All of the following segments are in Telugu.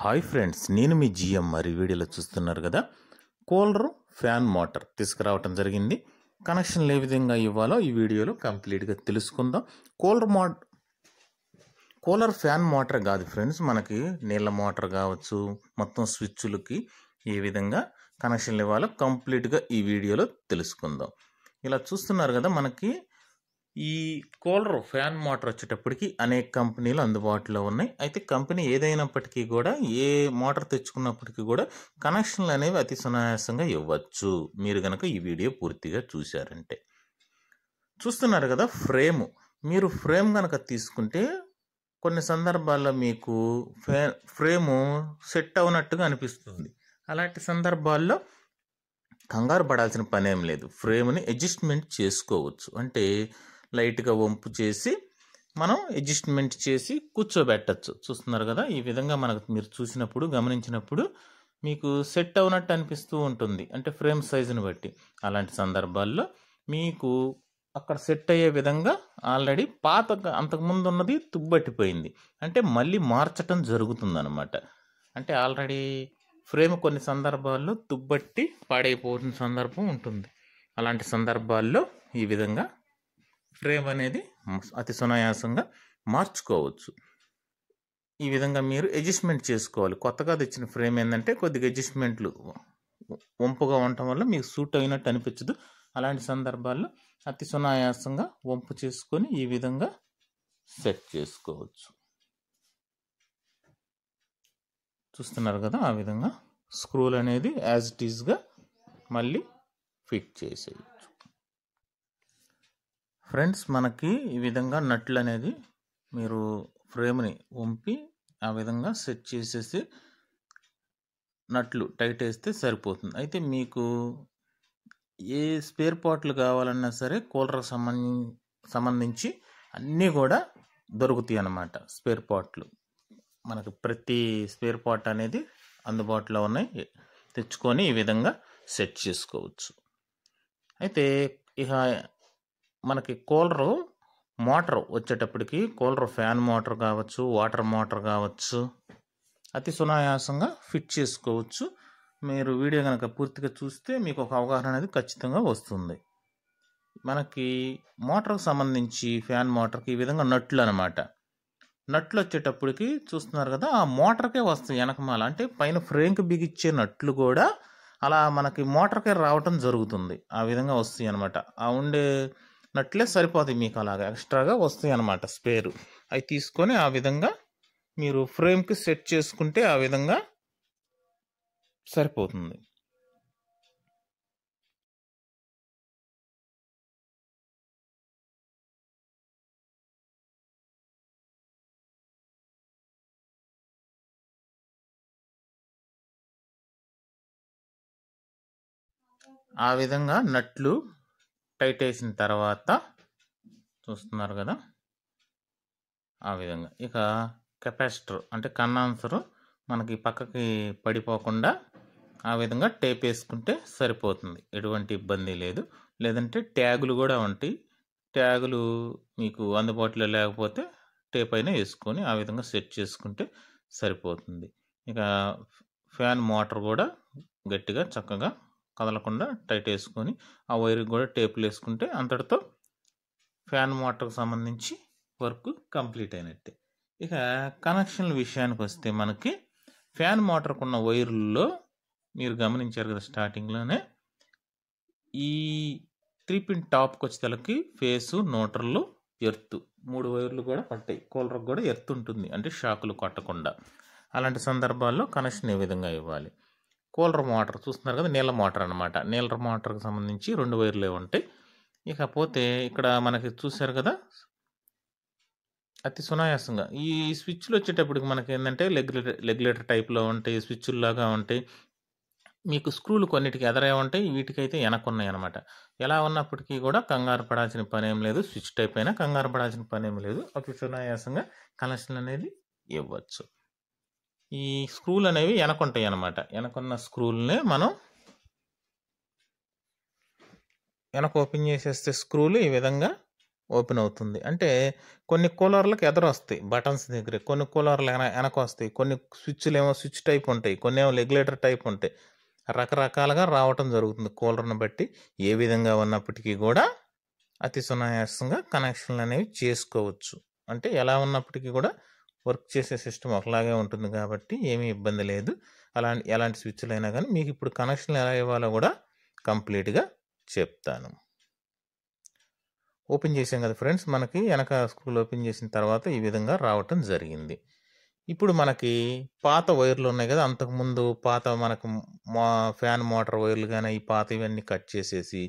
హాయ్ ఫ్రెండ్స్ నేను మీ జిఎం మరి వీడియోలో చూస్తున్నారు కదా కూలరు ఫ్యాన్ మోటార్ తీసుకురావటం జరిగింది కనెక్షన్లు ఏ విధంగా ఇవ్వాలో ఈ వీడియోలో కంప్లీట్గా తెలుసుకుందాం కూలర్ మో కూలర్ ఫ్యాన్ మోటార్ కాదు ఫ్రెండ్స్ మనకి నీళ్ళ మోటార్ కావచ్చు మొత్తం స్విచ్లకి ఏ విధంగా కనెక్షన్లు ఇవ్వాలో కంప్లీట్గా ఈ వీడియోలో తెలుసుకుందాం ఇలా చూస్తున్నారు కదా మనకి ఈ కూలర్ ఫ్యాన్ మోటార్ వచ్చేటప్పటికి అనేక కంపెనీలు అందుబాటులో ఉన్నాయి అయితే కంపెనీ ఏదైనప్పటికీ కూడా ఏ మోటార్ తెచ్చుకున్నప్పటికీ కూడా కనెక్షన్లు అనేవి అతి సునాయాసంగా ఇవ్వచ్చు మీరు కనుక ఈ వీడియో పూర్తిగా చూశారంటే చూస్తున్నారు కదా ఫ్రేమ్ మీరు ఫ్రేమ్ కనుక తీసుకుంటే కొన్ని సందర్భాల్లో మీకు ఫే ఫ్రేము సెట్ అవునట్టుగా అనిపిస్తుంది అలాంటి సందర్భాల్లో కంగారు పడాల్సిన పనేం లేదు ఫ్రేమ్ని అడ్జస్ట్మెంట్ చేసుకోవచ్చు అంటే లైట్గా వంపు చేసి మనం అడ్జస్ట్మెంట్ చేసి కూర్చోబెట్టచ్చు చూస్తున్నారు కదా ఈ విధంగా మనకు మీరు చూసినప్పుడు గమనించినప్పుడు మీకు సెట్ అవునట్టు అనిపిస్తూ ఉంటుంది అంటే ఫ్రేమ్ సైజుని బట్టి అలాంటి సందర్భాల్లో మీకు అక్కడ సెట్ అయ్యే విధంగా ఆల్రెడీ పాత అంతకుముందు ఉన్నది తుబ్బట్టిపోయింది అంటే మళ్ళీ మార్చటం జరుగుతుందనమాట అంటే ఆల్రెడీ ఫ్రేమ్ కొన్ని సందర్భాల్లో తుబ్బట్టి పాడైపోతున్న సందర్భం ఉంటుంది అలాంటి సందర్భాల్లో ఈ విధంగా ఫ్రేమ్ అనేది అతి సునాయాసంగా మార్చుకోవచ్చు ఈ విధంగా మీరు అడ్జస్ట్మెంట్ చేసుకోవాలి కొత్తగా తెచ్చిన ఫ్రేమ్ ఏంటంటే కొద్దిగా అడ్జస్ట్మెంట్లు వంపుగా ఉండటం వల్ల మీకు సూట్ అయినట్టు అనిపించదు అలాంటి సందర్భాల్లో అతి సునాయాసంగా వంపు చేసుకొని ఈ విధంగా సెట్ చేసుకోవచ్చు చూస్తున్నారు కదా ఆ విధంగా స్క్రూలు అనేది యాజ్ ఇట్ ఈజ్గా మళ్ళీ ఫిట్ చేసేది ఫ్రెండ్స్ మనకి ఈ విధంగా నట్లు అనేది మీరు ఫ్రేమ్ని వంపి ఆ విధంగా సెట్ చేసేసి నట్లు టైట్ వేస్తే సరిపోతుంది అయితే మీకు ఏ స్పేర్ పార్ట్లు కావాలన్నా సరే కూలర్ సంబంధించి సంబంధించి అన్నీ కూడా దొరుకుతాయి అన్నమాట స్పేర్ పార్ట్లు మనకు ప్రతి స్పేర్ పార్ట్ అనేది అందుబాటులో ఉన్నాయి తెచ్చుకొని ఈ విధంగా సెట్ చేసుకోవచ్చు అయితే ఇక మనకి కూలరు మోటార్ వచ్చేటప్పటికి కూలర్ ఫ్యాన్ మోటార్ కావచ్చు వాటర్ మోటార్ కావచ్చు అతి సునాయాసంగా ఫిట్ చేసుకోవచ్చు మీరు వీడియో కనుక పూర్తిగా చూస్తే మీకు ఒక అవగాహన అనేది ఖచ్చితంగా వస్తుంది మనకి మోటార్కి సంబంధించి ఫ్యాన్ మోటార్కి ఈ విధంగా నట్లు అనమాట నట్లు వచ్చేటప్పటికి చూస్తున్నారు కదా ఆ మోటార్కే వస్తాయి వెనకమాల అంటే పైన ఫ్రేమ్కి బిగిచ్చే నట్లు కూడా అలా మనకి మోటార్కే రావటం జరుగుతుంది ఆ విధంగా వస్తాయి అనమాట ఆ ఉండే నట్లే సరిపోతాయి మీకు అలాగా ఎక్స్ట్రాగా వస్తాయి అన్నమాట స్పేరు అవి తీసుకొని ఆ విధంగా మీరు ఫ్రేమ్కి సెట్ చేసుకుంటే ఆ విధంగా సరిపోతుంది ఆ విధంగా నట్లు టైట్ వేసిన తర్వాత చూస్తున్నారు కదా ఆ విధంగా ఇక కెపాసిటర్ అంటే కన్నాన్సరు మనకి పక్కకి పడిపోకుండా ఆ విధంగా టేప్ వేసుకుంటే సరిపోతుంది ఎటువంటి ఇబ్బంది లేదు లేదంటే ట్యాగులు కూడా ఉంటాయి ట్యాగులు మీకు అందుబాటులో లేకపోతే టేప్ అయినా వేసుకొని ఆ విధంగా సెట్ చేసుకుంటే సరిపోతుంది ఇక ఫ్యాన్ మోటార్ కూడా గట్టిగా చక్కగా కదలకుండా టైట్ వేసుకొని ఆ వైర్కి కూడా టేపులు వేసుకుంటే అంతటితో ఫ్యాన్ మోటార్కి సంబంధించి వర్క్ కంప్లీట్ అయినట్టే ఇక కనెక్షన్ల విషయానికి వస్తే మనకి ఫ్యాన్ మోటార్కు ఉన్న వైర్లలో మీరు గమనించారు కదా స్టార్టింగ్లోనే ఈ త్రీ పిన్ టాప్కి వచ్చేతలకి ఫేసు నోటర్లు ఎర్త్ మూడు వైర్లు కూడా పట్టాయి కూలర్కి కూడా ఎర్త్ ఉంటుంది అంటే షాకులు కొట్టకుండా అలాంటి సందర్భాల్లో కనెక్షన్ ఏ విధంగా ఇవ్వాలి కూలర్ మోటార్ చూస్తున్నారు కదా నీళ్ళ మోటార్ అనమాట నీళ్ళ మోటార్కి సంబంధించి రెండు వైర్లు ఉంటాయి ఇకపోతే ఇక్కడ మనకి చూశారు కదా అతి సునాయాసంగా ఈ స్విచ్లు వచ్చేటప్పటికి మనకి ఏంటంటే రెగ్యులేటర్ రెగ్యులేటర్ టైప్లో ఉంటాయి స్విచ్లాగా ఉంటాయి మీకు స్క్రూలు కొన్నిటికి ఎదరే ఉంటాయి వీటికైతే వెనకున్నాయి అనమాట ఎలా ఉన్నప్పటికీ కూడా కంగారు పడాల్సిన పని ఏం లేదు స్విచ్ టైప్ అయినా కంగారు పడాల్సిన పని ఏం లేదు అతి సునాయాసంగా కనెక్షన్ అనేది ఇవ్వచ్చు ఈ స్క్రూలు అనేవి వెనకుంటాయి అనమాట వెనకున్న స్క్రూల్ని మనం వెనక ఓపెన్ చేసేస్తే స్క్రూలు ఈ విధంగా ఓపెన్ అవుతుంది అంటే కొన్ని కూలర్లకు ఎదురు వస్తాయి బటన్స్ దగ్గర కొన్ని కూలర్లు వెనక వస్తాయి కొన్ని స్విచ్లు ఏమో స్విచ్ టైప్ ఉంటాయి కొన్ని ఏమో రెగ్యులేటర్ టైప్ ఉంటాయి రకరకాలుగా రావటం జరుగుతుంది కూలర్ను బట్టి ఏ విధంగా ఉన్నప్పటికీ కూడా అతి సునాయాసంగా కనెక్షన్లు అనేవి చేసుకోవచ్చు అంటే ఎలా ఉన్నప్పటికీ కూడా వర్క్ చేసే సిస్టమ్ ఒకలాగే ఉంటుంది కాబట్టి ఏమీ ఇబ్బంది లేదు అలాంటి ఎలాంటి స్విచ్లు అయినా కానీ మీకు ఇప్పుడు కనెక్షన్ ఎలా ఇవ్వాలో కూడా కంప్లీట్గా చెప్తాను ఓపెన్ చేసాం కదా ఫ్రెండ్స్ మనకి వెనక స్కూల్ ఓపెన్ చేసిన తర్వాత ఈ విధంగా రావటం జరిగింది ఇప్పుడు మనకి పాత వైర్లు ఉన్నాయి కదా అంతకుముందు పాత మనకు మా ఫ్యాన్ మోటార్ వైర్లు కానీ ఈ పాత ఇవన్నీ కట్ చేసేసి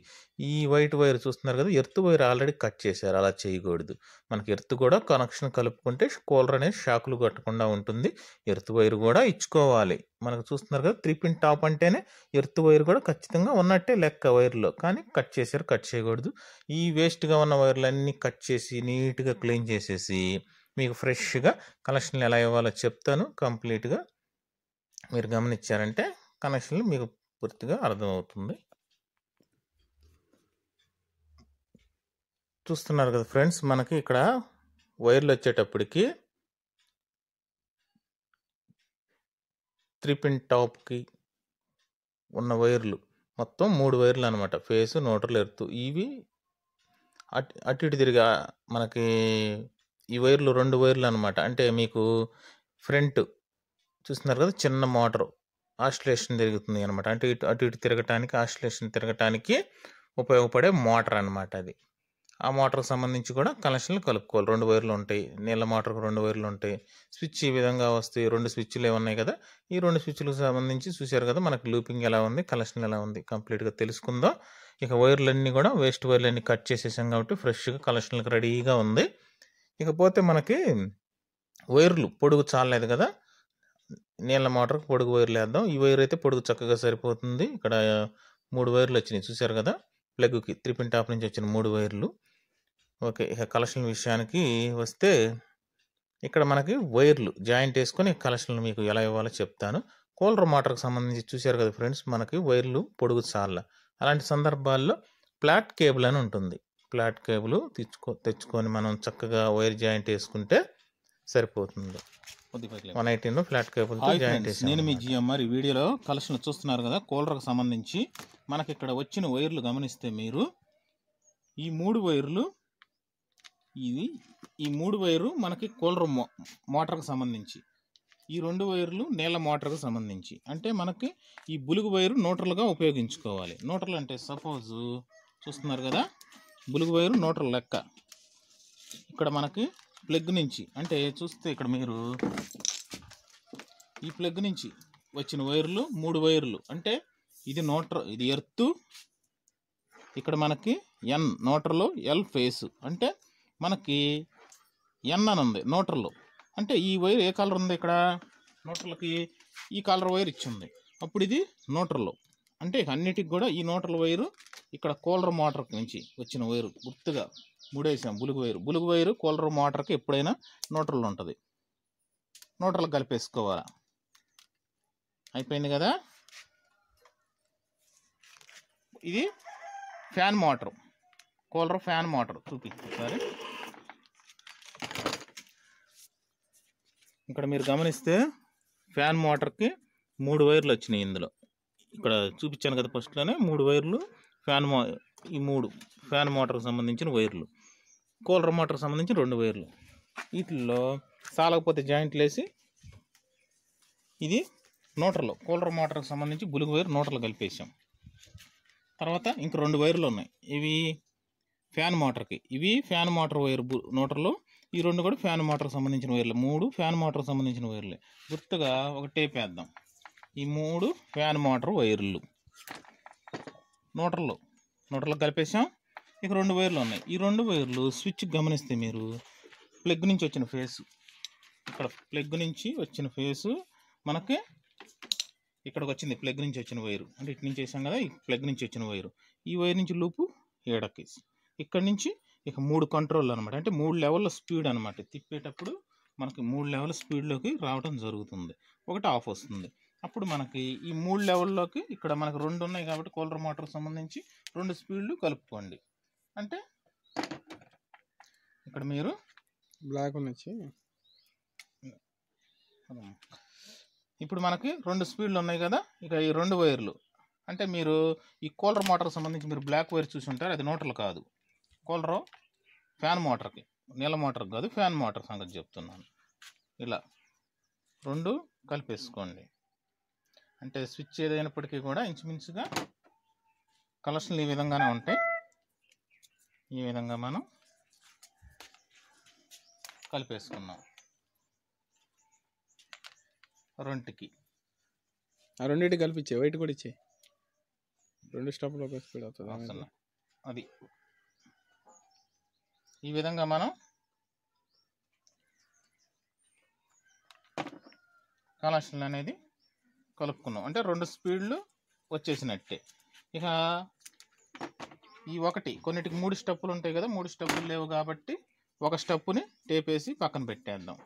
ఈ వైట్ వైర్ చూస్తున్నారు కదా ఎర్త్ వైర్ ఆల్రెడీ కట్ చేశారు అలా చేయకూడదు మనకి ఎర్త్ కూడా కనెక్షన్ కలుపుకుంటే కూలర్ అనేది షాకులు కట్టకుండా ఉంటుంది ఎర్త్ వైర్ కూడా ఇచ్చుకోవాలి మనకు చూస్తున్నారు కదా త్రీ పిన్ టాప్ అంటేనే ఎర్త్ వైర్ కూడా ఖచ్చితంగా ఉన్నట్టే లెక్క వైర్లో కానీ కట్ చేశారు కట్ చేయకూడదు ఈ వేస్ట్గా ఉన్న వైర్లన్నీ కట్ చేసి నీట్గా క్లీన్ చేసేసి మీకు ఫ్రెష్గా కనెక్షన్లు ఎలా ఇవ్వాలో చెప్తాను కంప్లీట్గా మీరు గమనించారంటే కనెక్షన్లు మీకు పూర్తిగా అర్థమవుతుంది చూస్తున్నారు కదా ఫ్రెండ్స్ మనకి ఇక్కడ వైర్లు వచ్చేటప్పటికి త్రీ పిన్ టాప్కి ఉన్న వైర్లు మొత్తం మూడు వైర్లు అనమాట ఫేస్ నోటర్లు ఎరుతూ ఇవి అటు అటు ఇటు తిరిగి మనకి ఈ వైర్లు రెండు వైర్లు అనమాట అంటే మీకు ఫ్రంట్ చూస్తున్నారు కదా చిన్న మోటార్ ఆస్ట్రేషన్ తిరుగుతుంది అనమాట అంటే ఇటు అటు ఇటు తిరగటానికి ఆస్ట్రేషన్ తిరగటానికి ఉపయోగపడే మోటార్ అనమాట అది ఆ మోటార్కి సంబంధించి కూడా కనెక్షన్లు కలుపుకోవాలి రెండు వైర్లు ఉంటాయి నీళ్ళ మోటార్కు రెండు వైర్లు ఉంటాయి స్విచ్ ఈ విధంగా వస్తాయి రెండు స్విచ్లు ఏమున్నాయి కదా ఈ రెండు స్విచ్లకు సంబంధించి చూశారు కదా మనకు లూపింగ్ ఎలా ఉంది కలెక్షన్ ఎలా ఉంది కంప్లీట్గా తెలుసుకుందో ఇక వైర్లన్నీ కూడా వేస్ట్ వైర్లన్నీ కట్ చేసేసాం కాబట్టి ఫ్రెష్గా కలెక్షన్లకు రెడీగా ఉంది ఇకపోతే మనకి వైర్లు పొడుగు చాలలేదు కదా నీళ్ళ మోటార్కి పొడుగు వైర్లు వేద్దాం ఈ వైర్ అయితే పొడుగు చక్కగా సరిపోతుంది ఇక్కడ మూడు వైర్లు వచ్చినాయి చూసారు కదా ప్లగ్కి త్రీ టాప్ నుంచి వచ్చిన మూడు వైర్లు ఓకే ఇక కలెక్షన్ విషయానికి వస్తే ఇక్కడ మనకి వైర్లు జాయింట్ వేసుకొని కలెక్షన్లు మీకు ఎలా ఇవ్వాలో చెప్తాను కూలర్ మోటార్కి సంబంధించి చూశారు కదా ఫ్రెండ్స్ మనకి వైర్లు పొడుగు చాలా అలాంటి సందర్భాల్లో ప్లాట్ కేబుల్ అని ఉంటుంది ఫ్లాట్ కేబుల్ తెచ్చుకో తెచ్చుకొని మనం చక్కగా వైర్ జాయింట్ వేసుకుంటే సరిపోతుంది one eighteen flat cable joint నేను మీ జియో మరి వీడియోలో కలెక్షన్ చూస్తున్నారు కదా కూలర్కి సంబంధించి మనకి ఇక్కడ వచ్చిన వైర్లు గమనిస్తే మీరు ఈ మూడు వైర్లు ఇది ఈ మూడు వైరు మనకి కూలర్ మోటార్కి సంబంధించి ఈ రెండు వైర్లు నీళ్ళ మోటార్కి సంబంధించి అంటే మనకి ఈ బులుగు వైరు నోటర్లుగా ఉపయోగించుకోవాలి నోటర్లు అంటే సపోజు చూస్తున్నారు కదా బులుగు వైరు నోటర్ లెక్క ఇక్కడ మనకి ప్లగ్ నుంచి అంటే చూస్తే ఇక్కడ మీరు ఈ ప్లగ్ నుంచి వచ్చిన వైర్లు మూడు వైర్లు అంటే ఇది నోటర్ ఇది ఎర్త్ ఇక్కడ మనకి ఎన్ నోటర్లో ఎల్ ఫేస్ అంటే మనకి ఎన్ అని ఉంది నోటర్లో అంటే ఈ వైర్ ఏ కలర్ ఉంది ఇక్కడ నోటర్లకి ఈ కలర్ వైర్ ఇచ్చింది అప్పుడు ఇది నోటర్లో అంటే అన్నిటికి కూడా ఈ నోటర్ల వైరు ఇక్కడ కూలర్ మోటార్ నుంచి వచ్చిన వైరు గుర్తుగా మూడేసాం బులుగు వైరు బులుగు వైరు కూలర్ మోటార్కి ఎప్పుడైనా నోటర్లు ఉంటుంది నోటర్లు కలిపేసుకోవాలా అయిపోయింది కదా ఇది fan motor cooler fan motor చూపి సరే ఇక్కడ మీరు గమనిస్తే ఫ్యాన్ మోటార్కి మూడు వైర్లు వచ్చినాయి ఇందులో ఇక్కడ చూపించాను కదా ఫస్ట్లోనే మూడు వైర్లు ఫ్యాన్ మో ఈ మూడు ఫ్యాన్ మోటార్కి సంబంధించిన వైర్లు కూలర్ మోటార్కి సంబంధించిన రెండు వైర్లు వీటిల్లో సాలకపోతే జాయింట్లు వేసి ఇది నోటర్లు కూలర్ మోటార్కి సంబంధించి బులుగు వైర్ నోటర్లు కలిపేసాం తర్వాత ఇంక రెండు వైర్లు ఉన్నాయి ఇవి ఫ్యాన్ మోటార్కి ఇవి ఫ్యాన్ మోటార్ వైర్ నోటర్లు ఈ రెండు కూడా ఫ్యాన్ మోటార్కి సంబంధించిన వైర్లు మూడు ఫ్యాన్ మోటార్కి సంబంధించిన వైర్లే గుర్తుగా ఒక టేప్ వేద్దాం ఈ మూడు ఫ్యాన్ మోటార్ వైర్లు నోటర్లు నోటర్లు కలిపేసాం ఇక రెండు వైర్లు ఉన్నాయి ఈ రెండు వైర్లు స్విచ్ గమనిస్తే మీరు ప్లగ్ నుంచి వచ్చిన ఫేస్ ఇక్కడ ప్లగ్ నుంచి వచ్చిన ఫేసు మనకి ఇక్కడికి వచ్చింది ప్లగ్ నుంచి వచ్చిన వైరు అంటే ఇటు నుంచి వేసాం కదా ఈ ప్లగ్ నుంచి వచ్చిన వైరు ఈ వైర్ నుంచి లూపు ఏడకి ఇక్కడ నుంచి ఇక మూడు కంట్రోల్ అనమాట అంటే మూడు లెవెల్ స్పీడ్ అనమాట తిప్పేటప్పుడు మనకి మూడు లెవెల్ స్పీడ్లోకి రావడం జరుగుతుంది ఒకటి ఆఫ్ వస్తుంది అప్పుడు మనకి ఈ మూడు లెవెల్లోకి ఇక్కడ మనకు రెండు ఉన్నాయి కాబట్టి కూలర్ మోటార్ సంబంధించి రెండు స్పీడ్లు కలుపుకోండి అంటే ఇక్కడ మీరు బ్లాక్ నుంచి ఇప్పుడు మనకి రెండు స్పీడ్లు ఉన్నాయి కదా ఇక ఈ రెండు వైర్లు అంటే మీరు ఈ కూలర్ మోటార్ సంబంధించి మీరు బ్లాక్ వైర్ చూసి ఉంటారు అది నోటర్లు కాదు కూలరు ఫ్యాన్ మోటార్కి నీళ్ళ మోటార్ కాదు ఫ్యాన్ మోటార్ సంగతి చెప్తున్నాను ఇలా రెండు కలిపేసుకోండి అంటే స్విచ్ ఏదైనప్పటికీ కూడా ఇంచుమించుగా కలర్స్లు ఈ విధంగానే ఉంటాయి ఈ విధంగా మనం కలిపేసుకున్నాం రెంటికి ఆ రెండింటి కలిపిచ్చే వైట్ కూడా ఇచ్చే రెండు స్టాప్లో ఒక స్పీడ్ అవుతుంది అది ఈ విధంగా మనం కలర్స్లు అనేది కలుపుకున్నాం అంటే రెండు స్పీడ్లు వచ్చేసినట్టే ఇక ఈ ఒకటి కొన్నిటికి మూడు స్టెప్పులు ఉంటాయి కదా మూడు స్టెప్పులు లేవు కాబట్టి ఒక స్టెప్పుని టేపేసి పక్కన పెట్టేద్దాం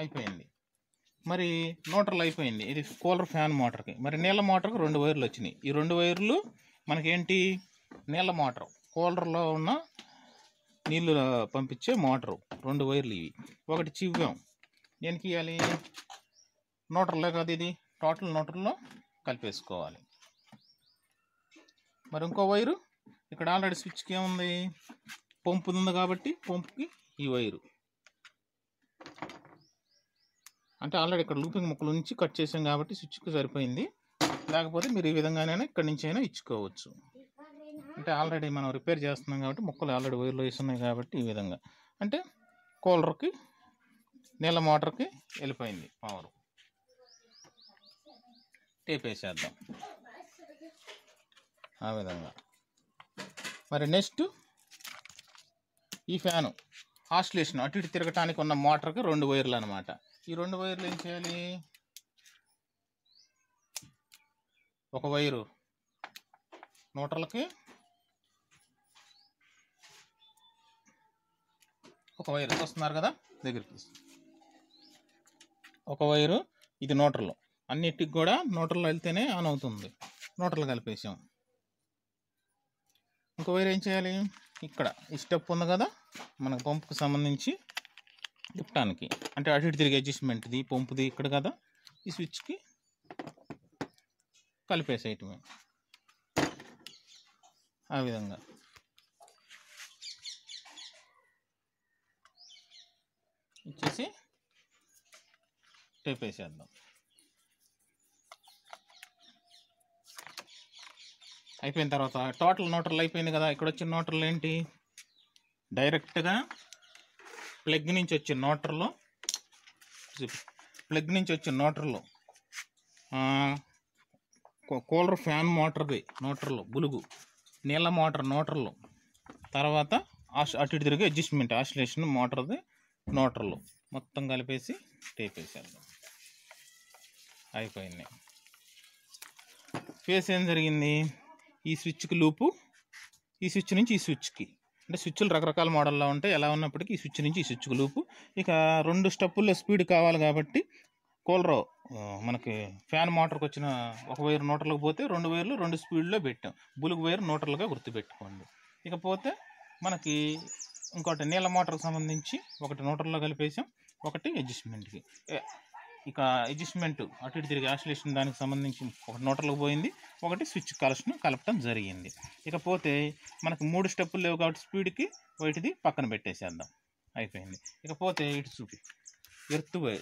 అయిపోయింది మరి మోటార్లు అయిపోయింది ఇది కూలర్ ఫ్యాన్ మోటార్కి మరి నీళ్ళ మోటార్కి రెండు వైర్లు వచ్చినాయి ఈ రెండు వైర్లు మనకేంటి నీళ్ళ మోటార్ కూలర్లో ఉన్న నీళ్ళు పంపించే మోటారు రెండు వైర్లు ఇవి ఒకటి చివ్వాం దేనికి ఇవ్వాలి నోటర్లే కాదు ఇది టోటల్ నోటర్లో కలిపేసుకోవాలి మరి ఇంకో వైరు ఇక్కడ ఆల్రెడీ స్విచ్కి ఏముంది పంపు ఉంది కాబట్టి పంపుకి ఈ వైరు అంటే ఆల్రెడీ ఇక్కడ లూపింగ్ ముక్కల నుంచి కట్ చేసాం కాబట్టి స్విచ్కి సరిపోయింది లేకపోతే మీరు ఈ విధంగానే ఇక్కడి నుంచి అయినా ఇచ్చుకోవచ్చు అంటే ఆల్రెడీ మనం రిపేర్ చేస్తున్నాం కాబట్టి ముక్కలు ఆల్రెడీ వైర్లు వేస్తున్నాయి కాబట్టి ఈ విధంగా అంటే కూలర్కి నీళ్ళ మోటార్కి వెళ్ళిపోయింది పవర్ టేప్ వేసేద్దాం ఆ విధంగా మరి నెక్స్ట్ ఈ ఫ్యాను ఆస్లేషన్ అటు ఇటు తిరగటానికి ఉన్న మోటార్కి రెండు వైర్లు అనమాట ఈ రెండు వైర్లు ఏం చేయాలి ఒక వైరు నూటలకి ఒక వైరు వస్తున్నారు కదా దగ్గరికి ఒక వైరు ఇది నోటర్లో అన్నిటికి కూడా నోటర్లో వెళ్తేనే ఆన్ అవుతుంది నోటర్లు కలిపేసాం ఇంకో వైర్ ఏం చేయాలి ఇక్కడ ఈ స్టెప్ ఉంది కదా మనకు పంపుకు సంబంధించి తిప్పడానికి అంటే అటు ఇటు తిరిగి అడ్జస్ట్మెంట్ది పంపుది ఇక్కడ కదా ఈ స్విచ్కి కలిపేసేయటమే ఆ విధంగా ఇచ్చేసి టేపేసేద్దాం వేసేద్దాం అయిపోయిన తర్వాత టోటల్ నోటర్లు అయిపోయింది కదా ఇక్కడ వచ్చిన నోటర్లు ఏంటి డైరెక్ట్గా ప్లగ్ నుంచి వచ్చిన నోటర్లు ప్లగ్ నుంచి వచ్చిన నోటర్లు కూలర్ ఫ్యాన్ మోటార్ది నోటర్లు బులుగు నీళ్ళ మోటార్ నోటర్లు తర్వాత అటు తిరిగి అడ్జస్ట్మెంట్ ఆసిలేషన్ మోటార్ది నోటర్లు మొత్తం కలిపేసి టేప్ వేసేద్దాం అయిపోయింది ఫేస్ ఏం జరిగింది ఈ స్విచ్కి లూపు ఈ స్విచ్ నుంచి ఈ స్విచ్కి అంటే స్విచ్లు రకరకాల మోడల్లో ఉంటాయి ఎలా ఉన్నప్పటికీ ఈ స్విచ్ నుంచి ఈ స్విచ్కి లూపు ఇక రెండు స్టెప్పుల్లో స్పీడ్ కావాలి కాబట్టి కూలర్ మనకి ఫ్యాన్ మోటార్కి వచ్చిన ఒక వైర్ నోటర్లకు పోతే రెండు వైర్లు రెండు స్పీడ్లో పెట్టాం బులుగు వైర్ నోటర్లుగా గుర్తుపెట్టుకోండి ఇకపోతే మనకి ఇంకోటి నీళ్ళ మోటార్కి సంబంధించి ఒకటి నోటర్లో కలిపేసాం ఒకటి అడ్జస్ట్మెంట్కి ఇక అడ్జస్ట్మెంట్ అటు ఇటు తిరిగి యాసిలేషన్ దానికి సంబంధించి ఒక నోటర్లకు పోయింది ఒకటి స్విచ్ కలెక్షన్ కలపడం జరిగింది ఇకపోతే మనకు మూడు స్టెప్పులు లేవు కాబట్టి స్పీడ్కి వైట్ది పక్కన పెట్టేసేద్దాం అయిపోయింది ఇకపోతే ఇటు చూపి ఎర్త్ పోయి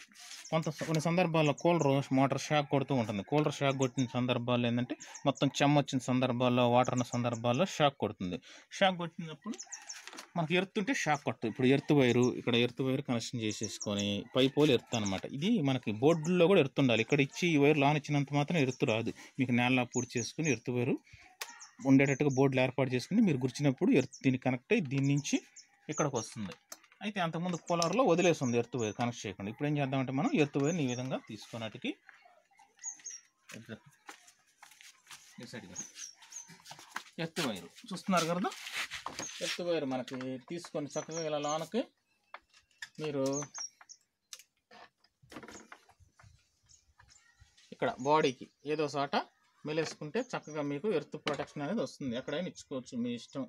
కొంత కొన్ని సందర్భాల్లో కూలర్ మోటార్ షాక్ కొడుతూ ఉంటుంది కూలర్ షాక్ కొట్టిన సందర్భాల్లో ఏంటంటే మొత్తం చెమ్మ వచ్చిన సందర్భాల్లో వాటర్ ఉన్న సందర్భాల్లో షాక్ కొడుతుంది షాక్ కొట్టినప్పుడు మనకు ఉంటే షాక్ కొట్టు ఇప్పుడు ఎర్త్ వైరు ఇక్కడ ఎర్త్ వైర్ కనెక్షన్ చేసేసుకొని పై పోలు ఎర్త్ అనమాట ఇది మనకి బోర్డులో కూడా ఎర్త్ ఉండాలి ఇక్కడ ఇచ్చి ఈ వైర్ లాన్ ఇచ్చినంత మాత్రం ఎర్త్ రాదు మీకు నేలలా పూర్తి చేసుకుని ఎర్త్ వైరు ఉండేటట్టుగా బోర్డులు ఏర్పాటు చేసుకుని మీరు గుర్చినప్పుడు ఎర్త్ దీన్ని కనెక్ట్ అయ్యి దీని నుంచి ఇక్కడికి వస్తుంది అయితే అంతకుముందు కోలార్లో వదిలేస్తుంది ఎర్త్ వైర్ కనెక్ట్ చేయకుండా ఇప్పుడు ఏం చేద్దామంటే మనం ఎర్త్ వైర్ని ఈ విధంగా తీసుకున్నట్టుకి ఎర్త్ వైరు చూస్తున్నారు కదా లెఫ్ట్ వైర్ మనకి తీసుకొని చక్కగా ఇలా లోనకి మీరు ఇక్కడ బాడీకి ఏదో చోట మేలేసుకుంటే చక్కగా మీకు ఎర్త్ ప్రొటెక్షన్ అనేది వస్తుంది ఎక్కడైనా ఇచ్చుకోవచ్చు మీ ఇష్టం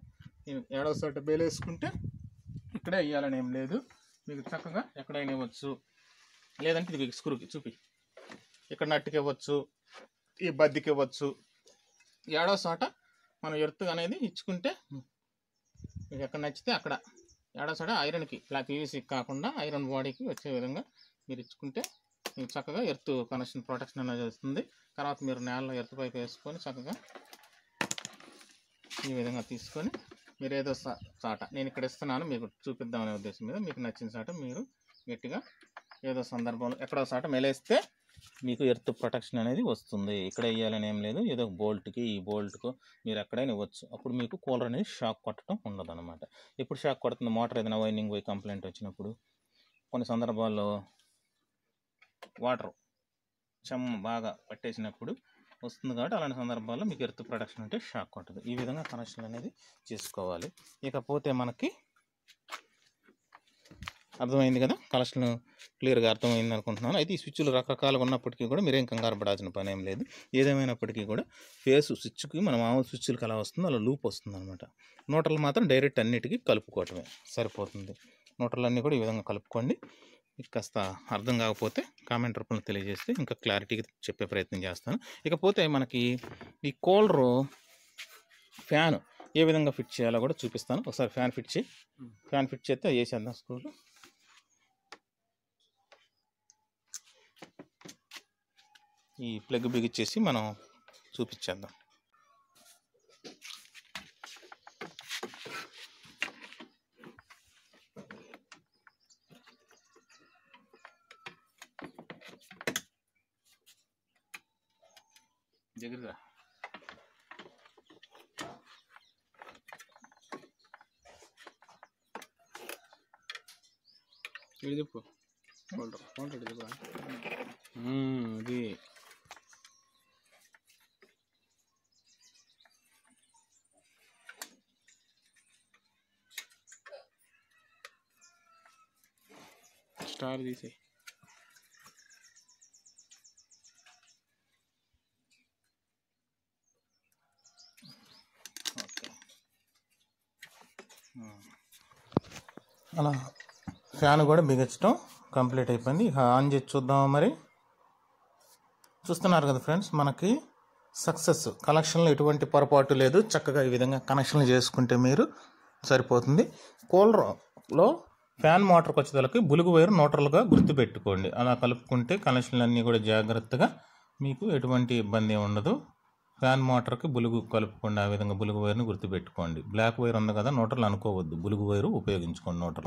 ఏడో చోట మేలేసుకుంటే ఇక్కడే వేయాలని ఏం లేదు మీకు చక్కగా ఎక్కడైనా ఇవ్వచ్చు లేదంటే ఇది స్క్రూకి చూపి ఇక్కడ నట్టుకి ఇవ్వచ్చు ఈ బద్దికి ఇవ్వచ్చు ఏడో చోట మనం ఎర్త్ అనేది ఇచ్చుకుంటే మీకు ఎక్కడ నచ్చితే అక్కడ ఏడాసడ ఐరన్కి ఇలా పీవీసీకి కాకుండా ఐరన్ బాడీకి వచ్చే విధంగా మీరు ఇచ్చుకుంటే మీకు చక్కగా ఎర్త్ కనెక్షన్ ప్రొటెక్షన్ అనేది వస్తుంది తర్వాత మీరు నేలలో ఎర్త్ పైప్ వేసుకొని చక్కగా ఈ విధంగా తీసుకొని మీరు ఏదో చాట నేను ఇక్కడ ఇస్తున్నాను మీకు చూపిద్దామనే ఉద్దేశం మీద మీకు నచ్చిన చాట మీరు గట్టిగా ఏదో సందర్భంలో ఎక్కడో చాట మెలేస్తే మీకు ఎర్త్ ప్రొటెక్షన్ అనేది వస్తుంది ఇక్కడ వేయాలని ఏం లేదు ఏదో బోల్ట్కి ఈ బోల్ట్కు మీరు ఎక్కడైనా ఇవ్వచ్చు అప్పుడు మీకు కూలర్ అనేది షాక్ కొట్టడం ఉండదు అనమాట ఎప్పుడు షాక్ కొడుతుంది మోటార్ ఏదైనా వైండింగ్ పోయి కంప్లైంట్ వచ్చినప్పుడు కొన్ని సందర్భాల్లో వాటర్ చెమ్మ బాగా పట్టేసినప్పుడు వస్తుంది కాబట్టి అలాంటి సందర్భాల్లో మీకు ఎర్త్ ప్రొటెక్షన్ అంటే షాక్ కొట్టదు ఈ విధంగా కనెక్షన్ అనేది చేసుకోవాలి ఇకపోతే మనకి అర్థమైంది కదా కలెక్షన్ క్లియర్గా అర్థమైంది అనుకుంటున్నాను అయితే ఈ స్విచ్లు రకరకాలుగా ఉన్నప్పటికీ కూడా మీరేం కంగారు పడాల్సిన పని ఏం లేదు ఏదేమైనప్పటికీ కూడా ఫేస్ స్విచ్కి మన మామూలు స్విచ్లకు అలా వస్తుంది అలా లూప్ వస్తుంది అనమాట నోటలు మాత్రం డైరెక్ట్ అన్నిటికీ కలుపుకోవటమే సరిపోతుంది నోటలన్నీ కూడా ఈ విధంగా కలుపుకోండి కాస్త అర్థం కాకపోతే కామెంట్ రూపంలో తెలియజేస్తే ఇంకా క్లారిటీగా చెప్పే ప్రయత్నం చేస్తాను ఇకపోతే మనకి ఈ కూలరు ఫ్యాన్ ఏ విధంగా ఫిట్ చేయాలో కూడా చూపిస్తాను ఒకసారి ఫ్యాన్ ఫిట్ చేయి ఫ్యాన్ ఫిట్ చేస్తే వేసేద్దాం స్కూల్లో ఈ ప్లగ్ బిగిచ్చేసి మనం చూపించేద్దాం దగ్గరగా ఇది అది స్టార్ తీసే అలా ఫ్యాన్ కూడా బిగించడం కంప్లీట్ అయిపోయింది ఆన్ చేసి చూద్దాం మరి చూస్తున్నారు కదా ఫ్రెండ్స్ మనకి సక్సెస్ కనెక్షన్లో ఎటువంటి పొరపాటు లేదు చక్కగా ఈ విధంగా కనెక్షన్లు చేసుకుంటే మీరు సరిపోతుంది కూలర్లో ఫ్యాన్ మోటార్కి వచ్చేదానికి బులుగు వైర్ నోటర్లుగా గుర్తుపెట్టుకోండి అలా కలుపుకుంటే కనెక్షన్లన్నీ కూడా జాగ్రత్తగా మీకు ఎటువంటి ఇబ్బంది ఉండదు ఫ్యాన్ మోటార్కి బులుగు కలుపుకుండా ఆ విధంగా బులుగు వైర్ని గుర్తుపెట్టుకోండి బ్లాక్ వైర్ ఉంది కదా నోటర్లు అనుకోవద్దు బులుగు వైరు ఉపయోగించుకోండి నోటర్లు